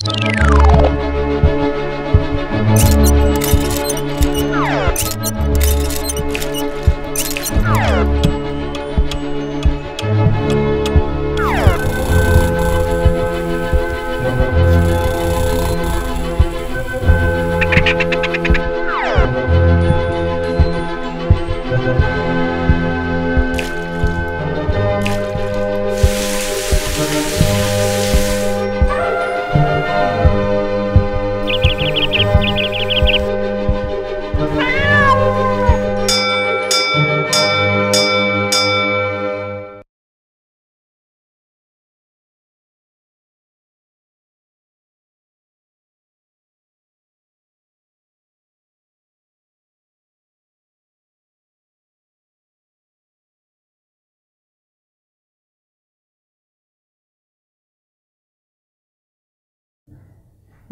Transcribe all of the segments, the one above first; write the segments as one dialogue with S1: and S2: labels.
S1: Thank you.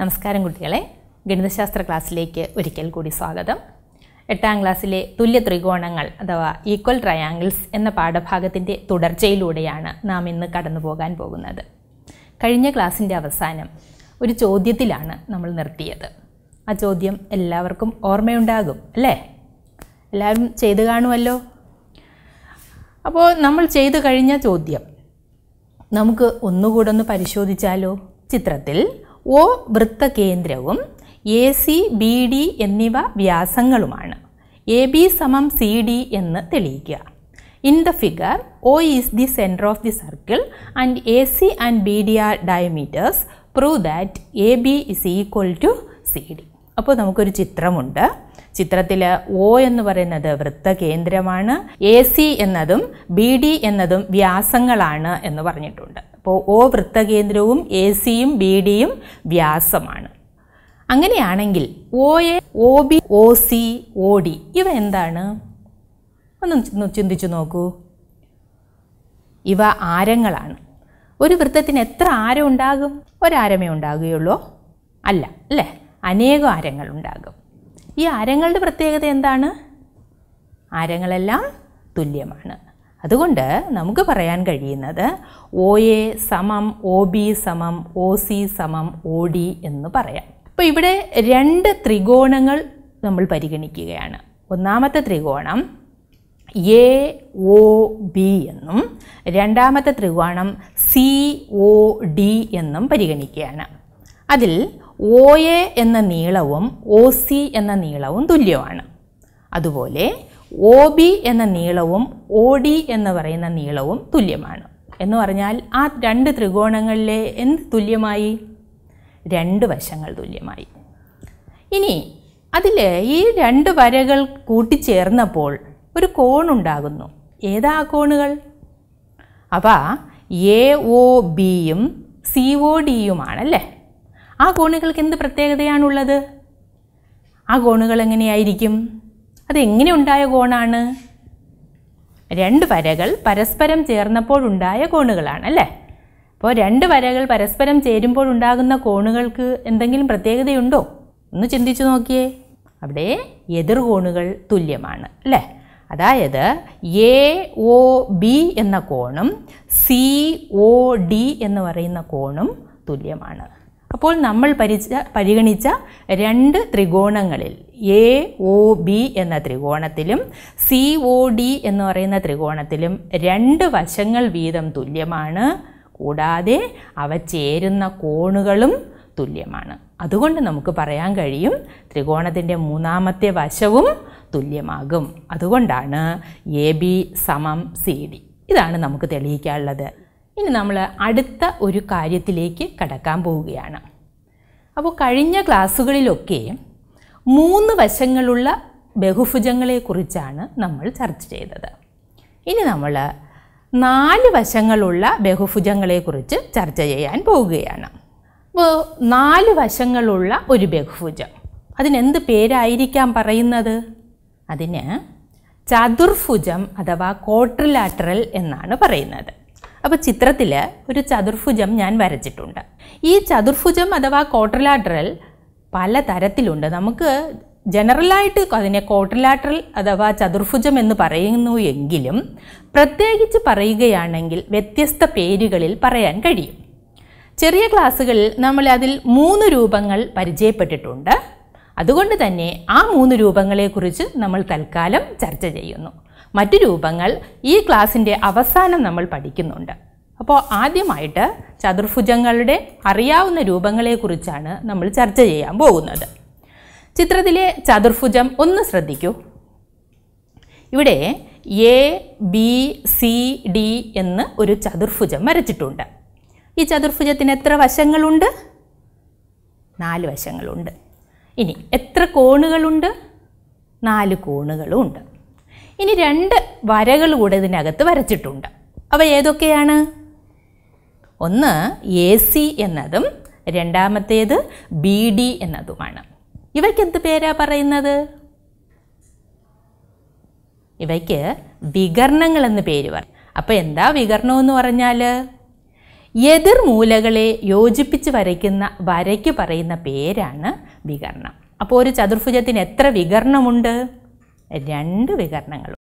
S1: നമസ്കാരം കുട്ടികളെ ഗണിതശാസ്ത്ര ക്ലാസ്സിലേക്ക് ഒരിക്കൽ കൂടി സ്വാഗതം എട്ടാം ക്ലാസ്സിലെ തുല്യ ത്രികോണങ്ങൾ അഥവാ ഈക്വൽ ട്രയാങ്കിൾസ് എന്ന പാഠഭാഗത്തിൻ്റെ തുടർച്ചയിലൂടെയാണ് നാം ഇന്ന് കടന്നു പോകാൻ പോകുന്നത് കഴിഞ്ഞ ക്ലാസ്സിൻ്റെ അവസാനം ഒരു ചോദ്യത്തിലാണ് നമ്മൾ നിർത്തിയത് ആ ചോദ്യം എല്ലാവർക്കും ഓർമ്മയുണ്ടാകും അല്ലേ എല്ലാവരും ചെയ്തു കാണുമല്ലോ അപ്പോൾ നമ്മൾ ചെയ്തു കഴിഞ്ഞ ചോദ്യം നമുക്ക് ഒന്നുകൂടെ ഒന്ന് പരിശോധിച്ചാലോ ചിത്രത്തിൽ ഒ വൃത്തകേന്ദ്രവും എ സി ബി ഡി എന്നിവ വ്യാസങ്ങളുമാണ് എ ബി സമം സി ഡി എന്ന് തെളിയിക്കുക in the figure O is the centre of the circle and A C and B D are diameters prove that A B is equal to C D അപ്പോൾ നമുക്കൊരു ചിത്രമുണ്ട് ചിത്രത്തിൽ O എന്ന് പറയുന്നത് വൃത്തകേന്ദ്രമാണ് എ സി എന്നതും ബി ഡി എന്നതും വ്യാസങ്ങളാണ് എന്ന് പറഞ്ഞിട്ടുണ്ട് അപ്പോൾ ഒ വൃത്തകേന്ദ്രവും എ സിയും ബി ഡിയും വ്യാസമാണ് അങ്ങനെയാണെങ്കിൽ O A O B O C O D ഇവ എന്താണ് ഒന്ന് ചിന്തിച്ചു നോക്കൂ ഇവ ആരങ്ങളാണ് ഒരു വൃത്തത്തിന് എത്ര ആരം ഉണ്ടാകും ഒരാരമേ ഉണ്ടാകുകയുള്ളൂ അല്ല അല്ലേ അനേകം ആരങ്ങളുണ്ടാകും ഈ ആരങ്ങളുടെ പ്രത്യേകത എന്താണ് ആരങ്ങളെല്ലാം തുല്യമാണ് അതുകൊണ്ട് നമുക്ക് പറയാൻ കഴിയുന്നത് ഒ എ സമം ഒ ബി സമം ഒ സി സമം ഒ ഡി എന്ന് പറയാം അപ്പോൾ ഇവിടെ രണ്ട് ത്രികോണങ്ങൾ നമ്മൾ പരിഗണിക്കുകയാണ് ഒന്നാമത്തെ ത്രികോണം എ ഒ ബി എന്നും രണ്ടാമത്തെ ത്രികോണം സി ഒ ഡി എന്നും പരിഗണിക്കുകയാണ് അതിൽ ഒ എ എന്ന നീളവും ഒ സി എന്ന നീളവും തുല്യമാണ് അതുപോലെ ഒ ബി എന്ന നീളവും ഒ ഡി എന്ന് പറയുന്ന നീളവും തുല്യമാണ് എന്ന് പറഞ്ഞാൽ ആ രണ്ട് ത്രികോണങ്ങളിലെ എന്ത് തുല്യമായി രണ്ട് വശങ്ങൾ തുല്യമായി ഇനി അതിൽ ഈ രണ്ട് വരകൾ കൂട്ടിച്ചേർന്നപ്പോൾ ഒരു കോണുണ്ടാകുന്നു ഏതാ കോണുകൾ അപ്പോൾ എ ഒ ബിയും സി ഒ ഡിയുമാണല്ലേ ആ കോണുകൾക്ക് എന്ത് പ്രത്യേകതയാണുള്ളത് ആ കോണുകൾ എങ്ങനെയായിരിക്കും അതെങ്ങനെ ഉണ്ടായ കോണാണ് രണ്ട് വരകൾ പരസ്പരം ചേർന്നപ്പോഴുണ്ടായ കോണുകളാണ് അല്ലേ അപ്പോൾ രണ്ട് വരകൾ പരസ്പരം ചേരുമ്പോഴുണ്ടാകുന്ന കോണുകൾക്ക് എന്തെങ്കിലും പ്രത്യേകതയുണ്ടോ ഒന്ന് ചിന്തിച്ചു നോക്കിയേ അവിടെ എതിർ കോണുകൾ തുല്യമാണ് അല്ലേ അതായത് എ ഒ ബി എന്ന കോണും സി ഒ ഡി എന്ന് പറയുന്ന കോണും തുല്യമാണ് അപ്പോൾ നമ്മൾ പരിച പരിഗണിച്ച രണ്ട് ത്രികോണങ്ങളിൽ എ ഒ ബി എന്ന ത്രികോണത്തിലും സി ഒ ഡി എന്ന് പറയുന്ന ത്രികോണത്തിലും രണ്ട് വശങ്ങൾ വീതം തുല്യമാണ് കൂടാതെ അവ ചേരുന്ന കോണുകളും തുല്യമാണ് അതുകൊണ്ട് നമുക്ക് പറയാൻ കഴിയും ത്രികോണത്തിൻ്റെ മൂന്നാമത്തെ വശവും തുല്യമാകും അതുകൊണ്ടാണ് എ ബി സമം സി ഡി ഇതാണ് നമുക്ക് തെളിയിക്കാനുള്ളത് ഇനി നമ്മൾ അടുത്ത ഒരു കാര്യത്തിലേക്ക് കടക്കാൻ പോവുകയാണ് അപ്പോൾ കഴിഞ്ഞ ക്ലാസ്സുകളിലൊക്കെ മൂന്ന് വശങ്ങളുള്ള ബഹുഭുജങ്ങളെക്കുറിച്ചാണ് നമ്മൾ ചർച്ച ചെയ്തത് ഇനി നമ്മൾ നാല് വശങ്ങളുള്ള ബഹുഭുജങ്ങളെക്കുറിച്ച് ചർച്ച ചെയ്യാൻ പോവുകയാണ് അപ്പോൾ നാല് വശങ്ങളുള്ള ഒരു ബഹുഭുജം അതിനെന്ത് പേരായിരിക്കാം പറയുന്നത് അതിന് ചതുർഭുജം അഥവാ കോട്രിലാറ്ററൽ എന്നാണ് പറയുന്നത് അപ്പോൾ ചിത്രത്തിൽ ഒരു ചതുർഭുജം ഞാൻ വരച്ചിട്ടുണ്ട് ഈ ചതുർഭുജം അഥവാ കോട്ടർലാട്രൽ പല തരത്തിലുണ്ട് നമുക്ക് ജനറലായിട്ട് അതിനെ കോട്ടർലാട്രൽ അഥവാ ചതുർഭുജം എന്ന് പറയുന്നു എങ്കിലും പ്രത്യേകിച്ച് പറയുകയാണെങ്കിൽ വ്യത്യസ്ത പേരുകളിൽ പറയാൻ കഴിയും ചെറിയ ക്ലാസ്സുകളിൽ നമ്മൾ അതിൽ മൂന്ന് രൂപങ്ങൾ പരിചയപ്പെട്ടിട്ടുണ്ട് അതുകൊണ്ട് തന്നെ ആ മൂന്ന് രൂപങ്ങളെക്കുറിച്ച് നമ്മൾ തൽക്കാലം ചർച്ച ചെയ്യുന്നു മറ്റു രൂപങ്ങൾ ഈ ക്ലാസ്സിൻ്റെ അവസാനം നമ്മൾ പഠിക്കുന്നുണ്ട് അപ്പോൾ ആദ്യമായിട്ട് ചതുർഭുജങ്ങളുടെ അറിയാവുന്ന രൂപങ്ങളെക്കുറിച്ചാണ് നമ്മൾ ചർച്ച ചെയ്യാൻ പോകുന്നത് ചിത്രത്തിലെ ചതുർഭുജം ഒന്ന് ശ്രദ്ധിക്കൂ ഇവിടെ എ ബി സി ഡി എന്ന് ഒരു ചതുർഭുജം വരച്ചിട്ടുണ്ട് ഈ ചതുർഭുജത്തിന് എത്ര വശങ്ങളുണ്ട് നാല് വശങ്ങളുണ്ട് ഇനി എത്ര കോണുകളുണ്ട് നാല് കോണുകളും ഉണ്ട് ഇനി രണ്ട് വരകൾ കൂടെ ഇതിനകത്ത് വരച്ചിട്ടുണ്ട് അവ ഏതൊക്കെയാണ് ഒന്ന് എ സി എന്നതും രണ്ടാമത്തേത് ബി ഡി എന്നതുമാണ് ഇവയ്ക്ക് എന്ത് പേരാ പറയുന്നത് ഇവയ്ക്ക് വികരണങ്ങൾ എന്ന് പേര് പറയും അപ്പോൾ എന്താ വികരണം എന്ന് പറഞ്ഞാൽ മൂലകളെ യോജിപ്പിച്ച് വരയ്ക്കുന്ന വരയ്ക്ക് പറയുന്ന പേരാണ് വികരണം അപ്പോൾ ഒരു ചതുർഭുജത്തിന് എത്ര വികരണമുണ്ട് രണ്ട് വികരണങ്ങളും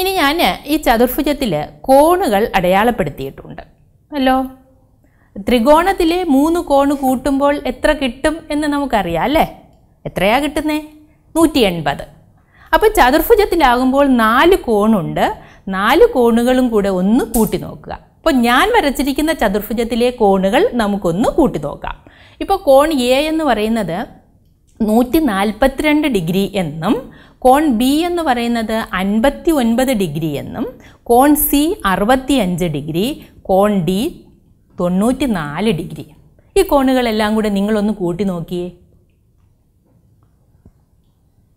S1: ഇനി ഞാൻ ഈ ചതുർഭുജത്തിൽ കോണുകൾ അടയാളപ്പെടുത്തിയിട്ടുണ്ട് അല്ലോ ത്രികോണത്തിലെ മൂന്ന് കോണ് കൂട്ടുമ്പോൾ എത്ര കിട്ടും എന്ന് നമുക്കറിയാം അല്ലേ എത്രയാ കിട്ടുന്നേ നൂറ്റി എൺപത് അപ്പോൾ ചതുർഭുജത്തിലാകുമ്പോൾ നാല് കോണുണ്ട് നാല് കോണുകളും കൂടെ ഒന്ന് കൂട്ടി നോക്കുക അപ്പോൾ ഞാൻ വരച്ചിരിക്കുന്ന ചതുർഭുജത്തിലെ കോണുകൾ നമുക്കൊന്ന് കൂട്ടി നോക്കാം ഇപ്പോൾ കോൺ എ എന്ന് പറയുന്നത് നൂറ്റി നാൽപ്പത്തിരണ്ട് ഡിഗ്രി എന്നും കോൺ ബി എന്ന് പറയുന്നത് അൻപത്തി ഒൻപത് ഡിഗ്രി എന്നും കോൺ സി അറുപത്തിയഞ്ച് ഡിഗ്രി കോൺ ഡി തൊണ്ണൂറ്റി നാല് ഡിഗ്രി ഈ കോണുകളെല്ലാം കൂടെ നിങ്ങളൊന്ന് കൂട്ടി നോക്കിയേ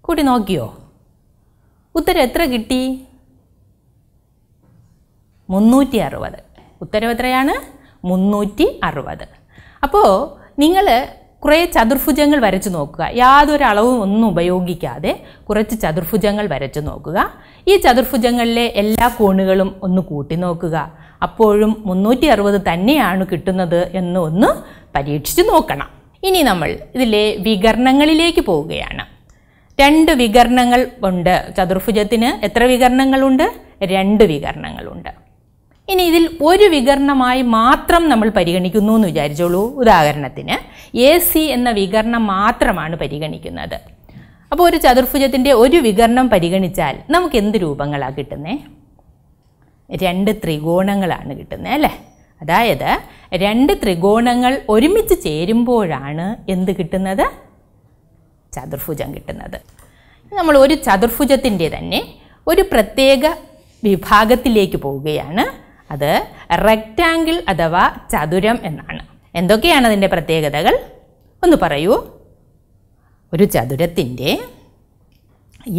S1: കൂട്ടി നോക്കിയോ ഉത്തരം എത്ര കിട്ടി മുന്നൂറ്റി അറുപത് ഉത്തരം എത്രയാണ് മുന്നൂറ്റി അറുപത് അപ്പോൾ നിങ്ങൾ കുറേ ചതുർഭുജങ്ങൾ വരച്ചു നോക്കുക യാതൊരു അളവും ഒന്നും ഉപയോഗിക്കാതെ കുറച്ച് ചതുർഭുജങ്ങൾ വരച്ചു നോക്കുക ഈ ചതുർഭുജങ്ങളിലെ എല്ലാ കോണുകളും ഒന്ന് കൂട്ടി നോക്കുക അപ്പോഴും മുന്നൂറ്റി അറുപത് തന്നെയാണ് കിട്ടുന്നത് എന്ന് ഒന്ന് പരീക്ഷിച്ച് നോക്കണം ഇനി നമ്മൾ ഇതിലെ വികരണങ്ങളിലേക്ക് പോവുകയാണ് രണ്ട് വികരണങ്ങൾ ഉണ്ട് ചതുർഭുജത്തിന് എത്ര വികരണങ്ങളുണ്ട് രണ്ട് വികരണങ്ങളുണ്ട് ഇനി ഇതിൽ ഒരു വികരണമായി മാത്രം നമ്മൾ പരിഗണിക്കുന്നു എന്ന് വിചാരിച്ചോളൂ ഉദാഹരണത്തിന് എ സി എന്ന വികരണം മാത്രമാണ് പരിഗണിക്കുന്നത് അപ്പോൾ ഒരു ചതുർഭുജത്തിൻ്റെ ഒരു വികരണം പരിഗണിച്ചാൽ നമുക്ക് എന്ത് രൂപങ്ങളാണ് കിട്ടുന്നത് രണ്ട് ത്രികോണങ്ങളാണ് കിട്ടുന്നത് അല്ലേ അതായത് രണ്ട് ത്രികോണങ്ങൾ ഒരുമിച്ച് ചേരുമ്പോഴാണ് എന്ത് കിട്ടുന്നത് ചതുർഭുജം കിട്ടുന്നത് നമ്മൾ ഒരു ചതുർഭുജത്തിൻ്റെ തന്നെ ഒരു പ്രത്യേക വിഭാഗത്തിലേക്ക് പോവുകയാണ് അത് റെക്റ്റാങ്കിൾ അഥവാ ചതുരം എന്നാണ് എന്തൊക്കെയാണ് അതിൻ്റെ പ്രത്യേകതകൾ ഒന്ന് പറയൂ ഒരു ചതുരത്തിൻ്റെ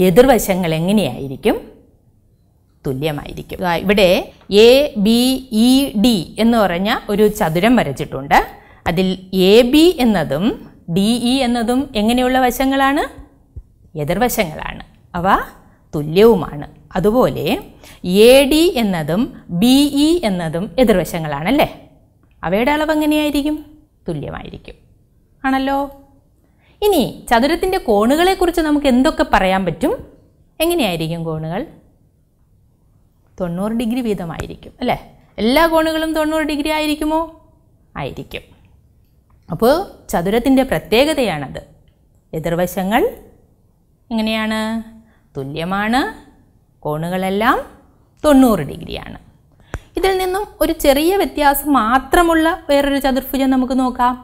S1: എതിർവശങ്ങൾ എങ്ങനെയായിരിക്കും തുല്യമായിരിക്കും ഇവിടെ എ ബി ഇ ഡി എന്ന് പറഞ്ഞ ഒരു ചതുരം വരച്ചിട്ടുണ്ട് അതിൽ എ ബി എന്നതും ഡി ഇ e എന്നതും എങ്ങനെയുള്ള വശങ്ങളാണ് എതിർവശങ്ങളാണ് അവ തുല്യവുമാണ് അതുപോലെ എ ഡി എന്നതും ബി ഇ e എന്നതും എതിർവശങ്ങളാണല്ലേ അവയുടെ അളവ് എങ്ങനെയായിരിക്കും തുല്യമായിരിക്കും ആണല്ലോ ഇനി ചതുരത്തിൻ്റെ കോണുകളെക്കുറിച്ച് നമുക്ക് എന്തൊക്കെ പറയാൻ പറ്റും എങ്ങനെയായിരിക്കും കോണുകൾ തൊണ്ണൂറ് ഡിഗ്രി വീതമായിരിക്കും അല്ലേ എല്ലാ കോണുകളും തൊണ്ണൂറ് ഡിഗ്രി ആയിരിക്കുമോ ആയിരിക്കും അപ്പോൾ ചതുരത്തിൻ്റെ പ്രത്യേകതയാണത് എതിർവശങ്ങൾ എങ്ങനെയാണ് തുല്യമാണ് കോണുകളെല്ലാം തൊണ്ണൂറ് ഡിഗ്രിയാണ് ഇതിൽ നിന്നും ഒരു ചെറിയ വ്യത്യാസം മാത്രമുള്ള വേറൊരു ചതുർഭുജം നമുക്ക് നോക്കാം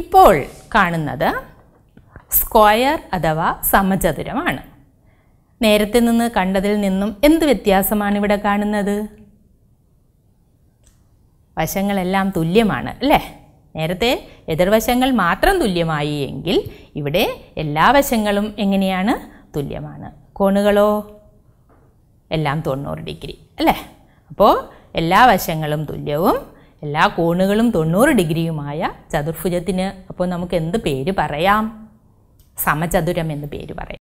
S1: ഇപ്പോൾ കാണുന്നത് സ്ക്വയർ അഥവാ സമചതുരമാണ് നേരത്തെ നിന്ന് കണ്ടതിൽ നിന്നും എന്ത് വ്യത്യാസമാണ് ഇവിടെ കാണുന്നത് വശങ്ങളെല്ലാം തുല്യമാണ് അല്ലേ നേരത്തെ എതിർവശങ്ങൾ മാത്രം തുല്യമായി എങ്കിൽ ഇവിടെ എല്ലാ വശങ്ങളും എങ്ങനെയാണ് തുല്യമാണ് കോണുകളോ എല്ലാം തൊണ്ണൂറ് ഡിഗ്രി അല്ലേ അപ്പോൾ എല്ലാ വശങ്ങളും തുല്യവും എല്ലാ കോണുകളും തൊണ്ണൂറ് ഡിഗ്രിയുമായ ചതുർഭുജത്തിന് അപ്പോൾ നമുക്ക് എന്ത് പേര് പറയാം സമചതുരം എന്ന് പേര് പറയാം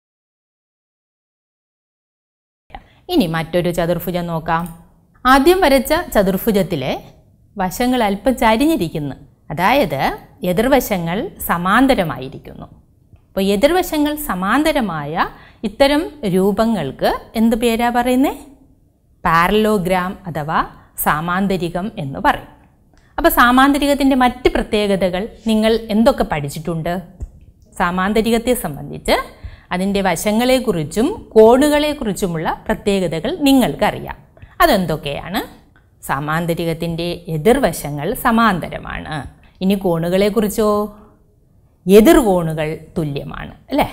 S1: ഇനി മറ്റൊരു ചതുർഭുജം നോക്കാം ആദ്യം വരച്ച ചതുർഭുജത്തിലെ വശങ്ങൾ അല്പം ചരിഞ്ഞിരിക്കുന്നു അതായത് എതിർവശങ്ങൾ സമാന്തരമായിരിക്കുന്നു അപ്പോൾ എതിർവശങ്ങൾ സമാന്തരമായ ഇത്തരം രൂപങ്ങൾക്ക് എന്ത് പേരാ പറയുന്നത് പാരലോഗ്രാം അഥവാ സാമാന്തരികം എന്ന് പറയും അപ്പോൾ സാമാന്തരികത്തിൻ്റെ മറ്റ് പ്രത്യേകതകൾ നിങ്ങൾ എന്തൊക്കെ പഠിച്ചിട്ടുണ്ട് സാമാന്തരികത്തെ സംബന്ധിച്ച് അതിൻ്റെ വശങ്ങളെക്കുറിച്ചും കോണുകളെക്കുറിച്ചുമുള്ള പ്രത്യേകതകൾ നിങ്ങൾക്കറിയാം അതെന്തൊക്കെയാണ് സാമാന്തരികത്തിൻ്റെ എതിർവശങ്ങൾ സമാന്തരമാണ് ഇനി കോണുകളെക്കുറിച്ചോ എതിർകോണുകൾ തുല്യമാണ് അല്ലേ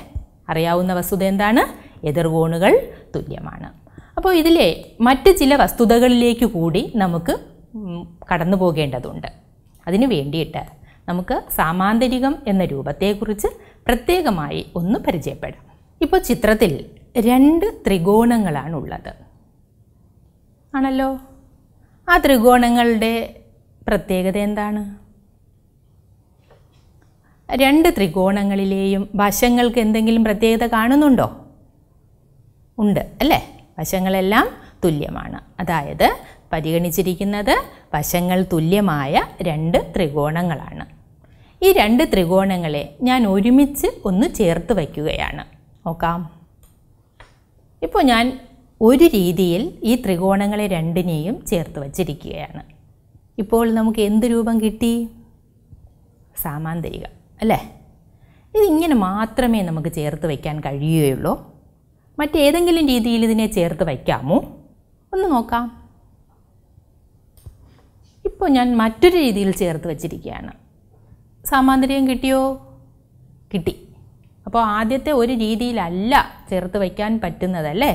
S1: അറിയാവുന്ന വസ്തുത എന്താണ് എതിർകോണുകൾ തുല്യമാണ് അപ്പോൾ ഇതിലെ മറ്റ് ചില വസ്തുതകളിലേക്ക് കൂടി നമുക്ക് കടന്നു പോകേണ്ടതുണ്ട് അതിനു വേണ്ടിയിട്ട് നമുക്ക് സാമാന്തരികം എന്ന രൂപത്തെക്കുറിച്ച് പ്രത്യേകമായി ഒന്ന് പരിചയപ്പെടാം ഇപ്പോൾ ചിത്രത്തിൽ രണ്ട് ത്രികോണങ്ങളാണ് ഉള്ളത് ആണല്ലോ ആ ത്രികോണങ്ങളുടെ പ്രത്യേകത എന്താണ് രണ്ട് ത്രികോണങ്ങളിലെയും വശങ്ങൾക്ക് എന്തെങ്കിലും പ്രത്യേകത കാണുന്നുണ്ടോ ഉണ്ട് അല്ലേ വശങ്ങളെല്ലാം തുല്യമാണ് അതായത് പരിഗണിച്ചിരിക്കുന്നത് വശങ്ങൾ തുല്യമായ രണ്ട് ത്രികോണങ്ങളാണ് ഈ രണ്ട് ത്രികോണങ്ങളെ ഞാൻ ഒരുമിച്ച് ഒന്ന് ചേർത്ത് വയ്ക്കുകയാണ് നോക്കാം ഇപ്പോൾ ഞാൻ ഒരു രീതിയിൽ ഈ ത്രികോണങ്ങളെ രണ്ടിനെയും ചേർത്ത് വച്ചിരിക്കുകയാണ് ഇപ്പോൾ നമുക്ക് എന്ത് രൂപം കിട്ടി സാമാന്തരിക അല്ലേ ഇതിങ്ങനെ മാത്രമേ നമുക്ക് ചേർത്ത് വയ്ക്കാൻ കഴിയുകയുള്ളൂ മറ്റേതെങ്കിലും രീതിയിൽ ഇതിനെ ചേർത്ത് വയ്ക്കാമോ ഒന്ന് നോക്കാം ഇപ്പോൾ ഞാൻ മറ്റൊരു രീതിയിൽ ചേർത്ത് വച്ചിരിക്കുകയാണ് സാമാന്തര്യം കിട്ടിയോ കിട്ടി അപ്പോൾ ആദ്യത്തെ ഒരു രീതിയിലല്ല ചേർത്ത് വയ്ക്കാൻ പറ്റുന്നതല്ലേ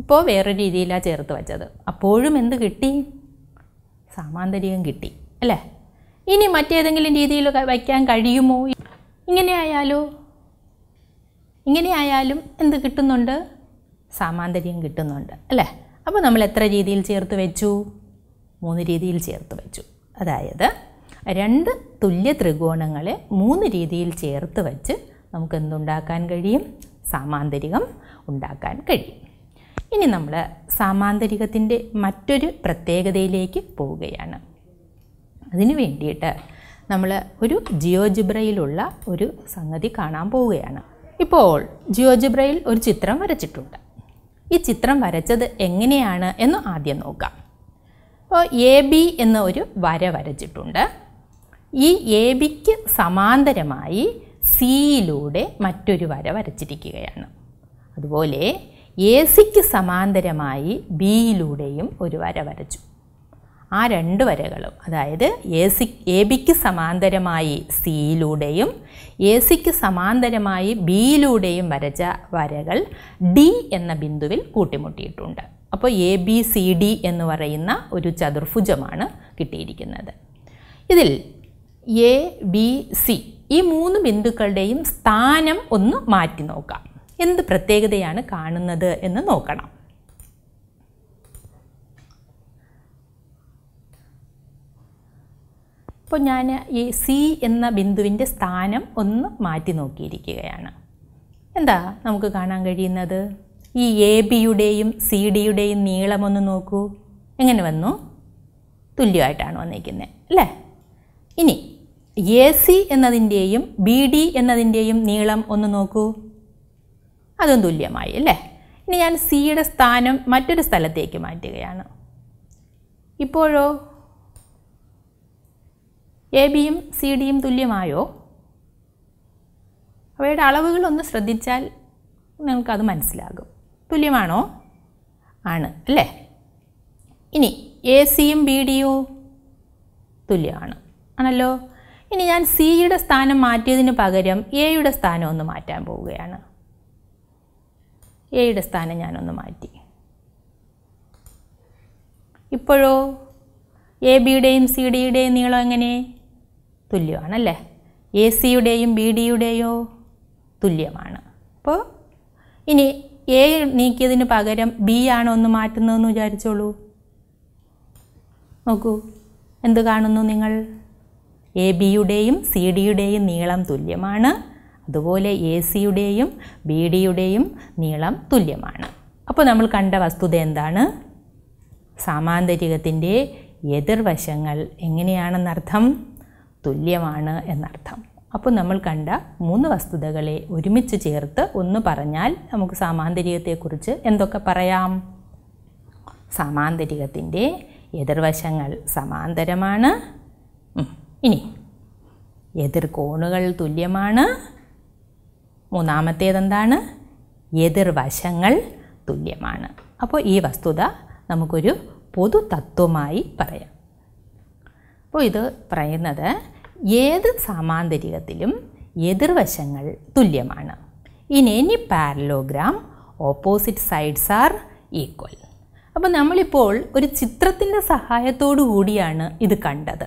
S1: ഇപ്പോൾ വേറൊരു രീതിയിലാണ് ചേർത്ത് വച്ചത് അപ്പോഴും എന്ത് കിട്ടി സാമാന്തരികം കിട്ടി അല്ലേ ഇനി മറ്റേതെങ്കിലും രീതിയിൽ വയ്ക്കാൻ കഴിയുമോ ഇങ്ങനെ ഇങ്ങനെയായാലും എന്ത് കിട്ടുന്നുണ്ട് സാമാന്തര്യം കിട്ടുന്നുണ്ട് അല്ലേ അപ്പോൾ നമ്മൾ എത്ര രീതിയിൽ ചേർത്ത് വെച്ചു മൂന്ന് രീതിയിൽ ചേർത്ത് വെച്ചു അതായത് രണ്ട് തുല്യ ത്രികോണങ്ങളെ മൂന്ന് രീതിയിൽ ചേർത്ത് വച്ച് നമുക്ക് എന്തുണ്ടാക്കാൻ കഴിയും സാമാന്തരികം ഉണ്ടാക്കാൻ കഴിയും ഇനി നമ്മൾ സാമാന്തരികത്തിൻ്റെ മറ്റൊരു പ്രത്യേകതയിലേക്ക് പോവുകയാണ് അതിന് വേണ്ടിയിട്ട് നമ്മൾ ഒരു ജിയോജിബ്രയിലുള്ള ഒരു സംഗതി കാണാൻ പോവുകയാണ് ഇപ്പോൾ ജിയോജിബ്രയിൽ ഒരു ചിത്രം വരച്ചിട്ടുണ്ട് ഈ ചിത്രം വരച്ചത് എങ്ങനെയാണ് എന്ന് ആദ്യം നോക്കാം അപ്പോൾ എ ബി എന്ന ഒരു വര വരച്ചിട്ടുണ്ട് ഈ എ ബിക്ക് സമാന്തരമായി സിയിലൂടെ മറ്റൊരു വര വരച്ചിരിക്കുകയാണ് അതുപോലെ എ സിക്ക് സമാന്തരമായി ബിയിലൂടെയും ഒരു വര വരച്ചു ആ രണ്ട് വരകളും അതായത് എ സി എ ബിക്ക് സമാന്തരമായി സിയിലൂടെയും എ സിക്ക് സമാന്തരമായി ബിയിലൂടെയും വരച്ച വരകൾ ഡി എന്ന ബിന്ദുവിൽ കൂട്ടിമുട്ടിയിട്ടുണ്ട് അപ്പോൾ എ ബി സി ഡി എന്ന് പറയുന്ന ഒരു ചതുർഭുജമാണ് കിട്ടിയിരിക്കുന്നത് ഇതിൽ എ ബി സി ഈ മൂന്ന് ബിന്ദുക്കളുടെയും സ്ഥാനം ഒന്ന് മാറ്റി നോക്കാം എന്ത് പ്രത്യേകതയാണ് കാണുന്നത് എന്ന് നോക്കണം അപ്പോൾ ഞാൻ ഈ സി എന്ന ബിന്ദുവിൻ്റെ സ്ഥാനം ഒന്ന് മാറ്റി നോക്കിയിരിക്കുകയാണ് എന്താ നമുക്ക് കാണാൻ കഴിയുന്നത് ഈ എ ബിയുടെയും സി ഡിയുടെയും നീളമൊന്ന് നോക്കൂ എങ്ങനെ വന്നു തുല്യമായിട്ടാണ് വന്നിരിക്കുന്നത് അല്ലേ ഇനി എ സി എന്നതിൻ്റെയും ബി ഡി എന്നതിൻ്റെയും നീളം ഒന്ന് നോക്കൂ അതും തുല്യമായി അല്ലേ ഇനി ഞാൻ സിയുടെ സ്ഥാനം മറ്റൊരു സ്ഥലത്തേക്ക് മാറ്റുകയാണ് ഇപ്പോഴോ എ ബിയും സി ഡിയും തുല്യമായോ അവയുടെ അളവുകളൊന്ന് ശ്രദ്ധിച്ചാൽ നിങ്ങൾക്കത് മനസ്സിലാകും തുല്യമാണോ ആണ് അല്ലേ ഇനി എ സിയും ബി ഡിയോ തുല്യമാണ് ആണല്ലോ ഇനി ഞാൻ സിയുടെ സ്ഥാനം മാറ്റിയതിന് പകരം എയുടെ സ്ഥാനം ഒന്ന് മാറ്റാൻ പോവുകയാണ് എയുടെ സ്ഥാനം ഞാനൊന്ന് മാറ്റി ഇപ്പോഴോ എ ബിയുടെയും സി ഡിയുടെയും നീളം എങ്ങനെ തുല്യമാണല്ലേ എ സിയുടെയും ബി ഡിയുടെയോ തുല്യമാണ് അപ്പോൾ ഇനി എ നീക്കിയതിന് പകരം ബി ആണ് ഒന്ന് മാറ്റുന്നതെന്ന് വിചാരിച്ചോളൂ നോക്കൂ എന്ത് കാണുന്നു നിങ്ങൾ എ ബിയുടെയും സി ഡിയുടെയും നീളം തുല്യമാണ് അതുപോലെ എ സിയുടെയും ബി ഡിയുടെയും നീളം തുല്യമാണ് അപ്പോൾ നമ്മൾ കണ്ട വസ്തുത എന്താണ് സാമാന്തരികത്തിൻ്റെ എതിർവശങ്ങൾ എങ്ങനെയാണെന്നർത്ഥം തുല്യമാണ് എന്നർത്ഥം അപ്പോൾ നമ്മൾ കണ്ട മൂന്ന് വസ്തുതകളെ ഒരുമിച്ച് ചേർത്ത് ഒന്ന് പറഞ്ഞാൽ നമുക്ക് സാമാന്തരികത്തെക്കുറിച്ച് എന്തൊക്കെ പറയാം സാമാന്തരികത്തിൻ്റെ എതിർവശങ്ങൾ സമാന്തരമാണ് ഇനി കോണുകൾ തുല്യമാണ് മൂന്നാമത്തേതെന്താണ് എതിർവശങ്ങൾ തുല്യമാണ് അപ്പോൾ ഈ വസ്തുത നമുക്കൊരു പൊതു തത്വമായി പറയാം അപ്പോൾ ഇത് പറയുന്നത് ഏത് സാമാന്തരികത്തിലും എതിർവശങ്ങൾ തുല്യമാണ് in any parallelogram opposite sides are equal അപ്പോൾ നമ്മളിപ്പോൾ ഒരു ചിത്രത്തിൻ്റെ സഹായത്തോടു കൂടിയാണ് ഇത് കണ്ടത്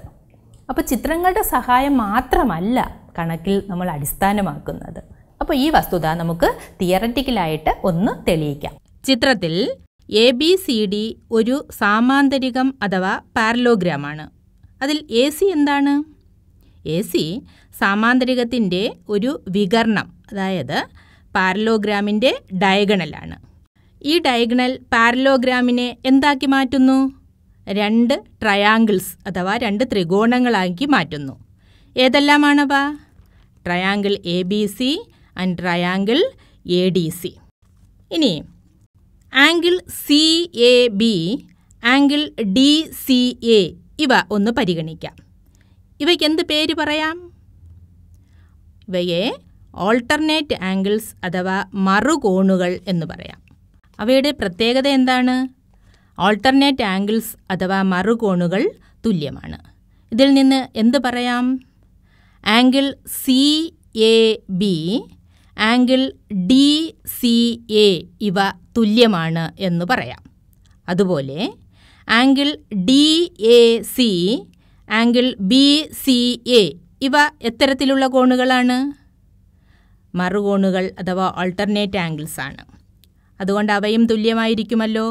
S1: അപ്പോൾ ചിത്രങ്ങളുടെ സഹായം മാത്രമല്ല കണക്കിൽ നമ്മൾ അടിസ്ഥാനമാക്കുന്നത് അപ്പോൾ ഈ വസ്തുത നമുക്ക് തിയററ്റിക്കലായിട്ട് ഒന്ന് തെളിയിക്കാം ചിത്രത്തിൽ എ ബി സി ഡി ഒരു സാമാന്തരികം അഥവാ പാരലോഗ്രാമാണ് അതിൽ എ സി എന്താണ് എ സി സാമാന്തരികത്തിൻ്റെ ഒരു വികരണം അതായത് പാരലോഗ്രാമിൻ്റെ ഡയഗണലാണ് ഈ ഡയഗണൽ പാരലോഗ്രാമിനെ എന്താക്കി മാറ്റുന്നു രണ്ട് ട്രയാങ്കിൾസ് അഥവാ രണ്ട് ത്രികോണങ്ങളാക്കി മാറ്റുന്നു ഏതെല്ലാമാണവ triangle A B C and triangle A D C ഇനി angle C A B angle D C A ഇവ ഒന്ന് പരിഗണിക്കാം ഇവയ്ക്ക് എന്ത് പേര് പറയാം ഇവയെ ഓൾട്ടർനേറ്റ് ആംഗിൾസ് അഥവാ മറുകോണുകൾ എന്ന് പറയാം അവയുടെ പ്രത്യേകത എന്താണ് ഓൾട്ടർനേറ്റ് ആംഗിൾസ് അഥവാ മറുകോണുകൾ തുല്യമാണ് ഇതിൽ നിന്ന് എന്ത് പറയാം angle C A B angle D C A ഇവ തുല്യമാണ് എന്ന് പറയാം അതുപോലെ angle D A C angle B C A ഇവ എത്തരത്തിലുള്ള കോണുകളാണ് മറുകോണുകൾ അഥവാ ആൾട്ടർനേറ്റ് ആംഗിൾസ് ആണ് അതുകൊണ്ട് അവയും തുല്യമായിരിക്കുമല്ലോ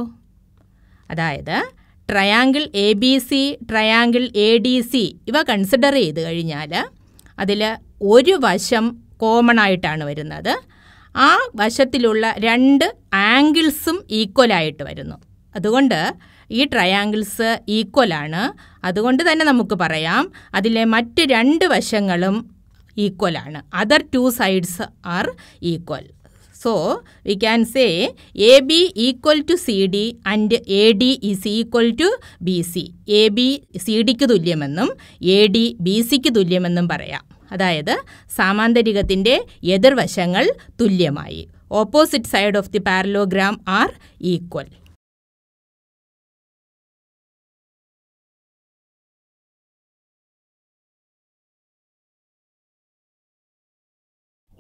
S1: അതായത് triangle A B C triangle A D C ഇവ കൺസിഡർ ചെയ്ത് കഴിഞ്ഞാൽ അതിൽ ഒരു വശം കോമൺ ആയിട്ടാണ് വരുന്നത് ആ വശത്തിലുള്ള രണ്ട് ആംഗിൾസും ഈക്വലായിട്ട് വരുന്നു അതുകൊണ്ട് ഈ ട്രയാങ്കിൾസ് ഈക്വലാണ് അതുകൊണ്ട് തന്നെ നമുക്ക് പറയാം അതിലെ മറ്റ് രണ്ട് വശങ്ങളും ഈക്വലാണ് other two sides are equal so we can say A B equal to C D and A D is equal to B C A B C ഡിക്ക് തുല്യമെന്നും എ ഡി ബി സിക്ക് തുല്യമെന്നും പറയാം അതായത് സാമാന്തരികത്തിൻ്റെ എതിർവശങ്ങൾ തുല്യമായി opposite side of the parallelogram are equal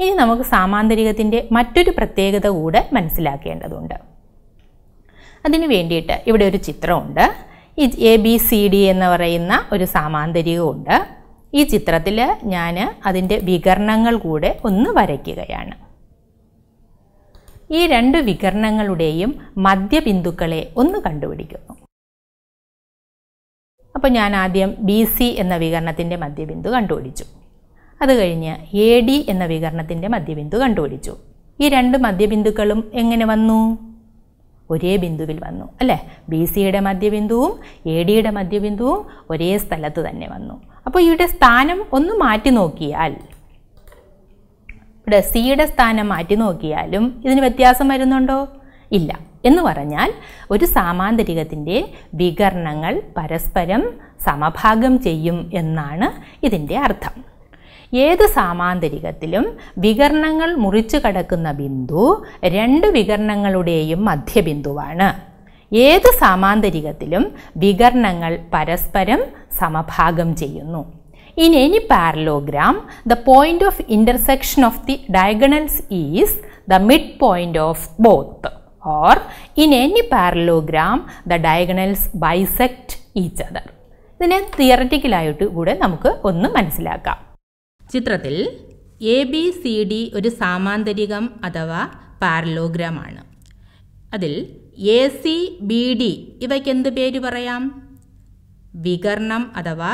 S1: ഇനി നമുക്ക് സാമാന്തരികത്തിൻ്റെ മറ്റൊരു പ്രത്യേകത കൂടെ മനസ്സിലാക്കേണ്ടതുണ്ട് അതിനു വേണ്ടിയിട്ട് ഇവിടെ ഒരു ചിത്രമുണ്ട് ഈ എ ബി സി ഡി എന്ന് പറയുന്ന ഒരു സാമാന്തരികമുണ്ട് ഈ ചിത്രത്തിൽ ഞാൻ അതിൻ്റെ വികരണങ്ങൾ കൂടെ ഒന്ന് വരയ്ക്കുകയാണ് ഈ രണ്ട് വികരണങ്ങളുടെയും മധ്യബിന്ദുക്കളെ ഒന്ന് കണ്ടുപിടിക്കുന്നു അപ്പോൾ ഞാൻ ആദ്യം ബി സി എന്ന വികരണത്തിൻ്റെ മധ്യബിന്ദു കണ്ടുപിടിച്ചു അത് കഴിഞ്ഞ് എ ഡി എന്ന വികരണത്തിൻ്റെ മധ്യബിന്ദു കണ്ടുപിടിച്ചു ഈ രണ്ട് മധ്യബിന്ദുക്കളും എങ്ങനെ വന്നു ഒരേ ബിന്ദുവിൽ വന്നു അല്ലേ ബി സിയുടെ മധ്യബിന്ദുവും എ ഡിയുടെ മധ്യബിന്ദുവും ഒരേ സ്ഥലത്ത് തന്നെ വന്നു അപ്പോൾ ഇവിടെ സ്ഥാനം ഒന്ന് മാറ്റി നോക്കിയാൽ ഇവിടെ സിയുടെ സ്ഥാനം മാറ്റി നോക്കിയാലും ഇതിന് വ്യത്യാസം വരുന്നുണ്ടോ ഇല്ല എന്ന് പറഞ്ഞാൽ ഒരു സാമാന്തരികത്തിൻ്റെ വികരണങ്ങൾ പരസ്പരം സമഭാഗം ചെയ്യും എന്നാണ് ഇതിൻ്റെ അർത്ഥം ഏത് സാമാന്തരികത്തിലും വികരണങ്ങൾ മുറിച്ചു കടക്കുന്ന ബിന്ദു രണ്ട് വികരണങ്ങളുടെയും മധ്യബിന്ദുവാണ് ഏത് സാമാന്തരികത്തിലും വികരണങ്ങൾ പരസ്പരം സമഭാഗം ചെയ്യുന്നു in any parallelogram the point of intersection of the diagonals is the mid point of both or in any parallelogram the diagonals bisect each other ഇതിനെ തിയററ്റിക്കലായിട്ട് കൂടെ നമുക്ക് ഒന്ന് മനസ്സിലാക്കാം ചിത്രത്തിൽ എ ബി സി ഡി ഒരു സാമാന്തരികം അഥവാ ആണ് അതിൽ എ സി ബി ഡി ഇവയ്ക്ക് എന്ത് പേര് പറയാം വികർണം അഥവാ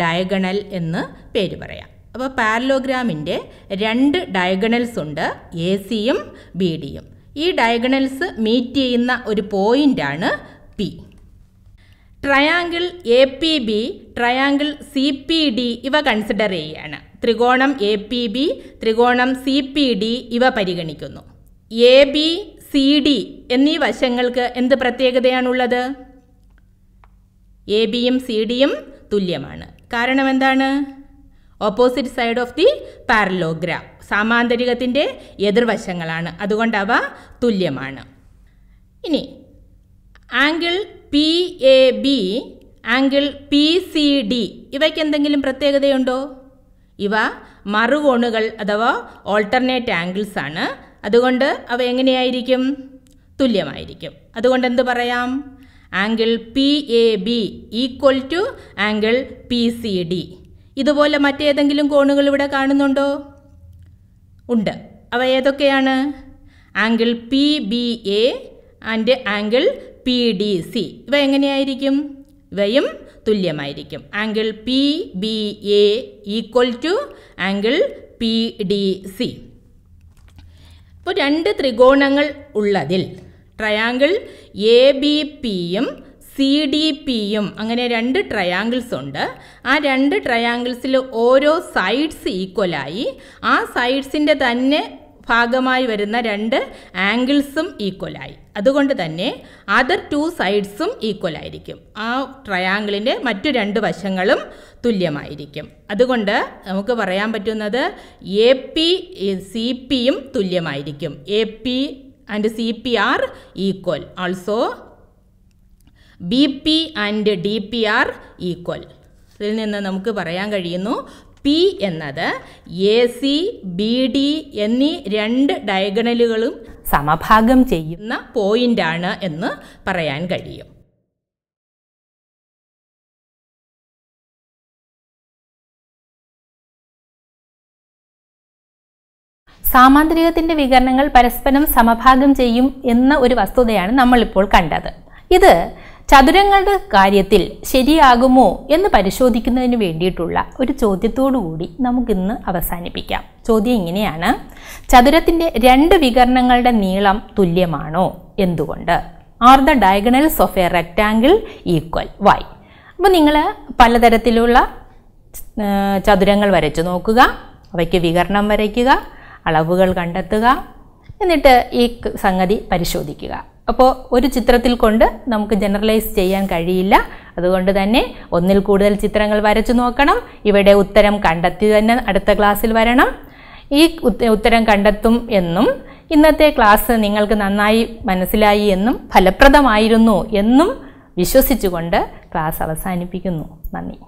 S1: ഡയഗണൽ എന്ന് പേര് പറയാം അപ്പോൾ പാരലോഗ്രാമിൻ്റെ രണ്ട് ഡയഗണൽസ് ഉണ്ട് എ സിയും ബി ഡിയും ഈ ഡയഗണൽസ് മീറ്റ് ചെയ്യുന്ന ഒരു പോയിൻ്റാണ് P triangle A P B triangle C P D ഇവ കൺസിഡർ ചെയ്യുകയാണ് ത്രികോണം എ പി ബി ത്രികോണം സി പി ഡി ഇവ പരിഗണിക്കുന്നു എ ബി സി ഡി എന്നീ വശങ്ങൾക്ക് എന്ത് പ്രത്യേകതയാണുള്ളത് എ ബിയും സി ഡിയും തുല്യമാണ് കാരണം എന്താണ് opposite side of the parallelogram സാമാന്തരികത്തിൻ്റെ എതിർവശങ്ങളാണ് അതുകൊണ്ട് അവ തുല്യമാണ് ഇനി angle P A B angle P C D ഇവയ്ക്ക് എന്തെങ്കിലും പ്രത്യേകതയുണ്ടോ ഇവ മറുകോണുകൾ അഥവാ ഓൾട്ടർനേറ്റ് ആംഗിൾസ് ആണ് അതുകൊണ്ട് അവ എങ്ങനെയായിരിക്കും തുല്യമായിരിക്കും അതുകൊണ്ട് എന്ത് പറയാം angle P A B equal to angle P C D ഇതുപോലെ മറ്റേതെങ്കിലും കോണുകൾ ഇവിടെ കാണുന്നുണ്ടോ ഉണ്ട് അവ ഏതൊക്കെയാണ് angle P B A and angle P D C ഇവ എങ്ങനെയായിരിക്കും ഇവയും തുല്യമായിരിക്കും angle P B A equal to angle P D C ഇപ്പോൾ രണ്ട് ത്രികോണങ്ങൾ ഉള്ളതിൽ ട്രയാങ്കിൾ എ ബി പിയും സി ഡി പിയും അങ്ങനെ രണ്ട് ട്രയാങ്കിൾസ് ഉണ്ട് ആ രണ്ട് ട്രയാങ്കിൾസിൽ ഓരോ സൈഡ്സ് ഈക്വലായി ആ സൈഡ്സിൻ്റെ തന്നെ ഭാഗമായി വരുന്ന രണ്ട് ആംഗിൾസും ഈക്വലായി അതുകൊണ്ട് തന്നെ അതർ ടു സൈഡ്സും ഈക്വൽ ആയിരിക്കും ആ ട്രയാങ്കിളിൻ്റെ മറ്റു രണ്ട് വശങ്ങളും തുല്യമായിരിക്കും അതുകൊണ്ട് നമുക്ക് പറയാൻ പറ്റുന്നത് എ പി സി പിയും തുല്യമായിരിക്കും A P and C P are equal also B P and D P are equal ഇതിൽ നിന്ന് നമുക്ക് പറയാൻ കഴിയുന്നു പി എന്നത് എ സി ബി ഡി എന്നീ രണ്ട് ഡയഗണലുകളും സമഭാഗം ചെയ്യുന്ന പോയിന്റാണ് എന്ന് പറയാൻ കഴിയും സാമാന്തരികത്തിന്റെ വികരണങ്ങൾ പരസ്പരം സമഭാഗം ചെയ്യും എന്ന ഒരു വസ്തുതയാണ് നമ്മളിപ്പോൾ കണ്ടത് ഇത് ചതുരങ്ങളുടെ കാര്യത്തിൽ ശരിയാകുമോ എന്ന് പരിശോധിക്കുന്നതിന് വേണ്ടിയിട്ടുള്ള ഒരു ചോദ്യത്തോടു കൂടി നമുക്കിന്ന് അവസാനിപ്പിക്കാം ചോദ്യം ഇങ്ങനെയാണ് ചതുരത്തിൻ്റെ രണ്ട് വികരണങ്ങളുടെ നീളം തുല്യമാണോ എന്തുകൊണ്ട് are the diagonals of a rectangle equal why അപ്പോൾ നിങ്ങൾ പലതരത്തിലുള്ള ചതുരങ്ങൾ വരച്ചു നോക്കുക അവയ്ക്ക് വികരണം വരയ്ക്കുക അളവുകൾ കണ്ടെത്തുക എന്നിട്ട് ഈ സംഗതി പരിശോധിക്കുക അപ്പോൾ ഒരു ചിത്രത്തിൽ കൊണ്ട് നമുക്ക് ജനറലൈസ് ചെയ്യാൻ കഴിയില്ല അതുകൊണ്ട് തന്നെ ഒന്നിൽ കൂടുതൽ ചിത്രങ്ങൾ വരച്ചു നോക്കണം ഇവിടെ ഉത്തരം കണ്ടെത്തി തന്നെ അടുത്ത ക്ലാസ്സിൽ വരണം ഈ ഉത്തരം കണ്ടെത്തും എന്നും ഇന്നത്തെ ക്ലാസ് നിങ്ങൾക്ക് നന്നായി മനസ്സിലായി എന്നും ഫലപ്രദമായിരുന്നു എന്നും വിശ്വസിച്ചുകൊണ്ട് ക്ലാസ് അവസാനിപ്പിക്കുന്നു നന്ദി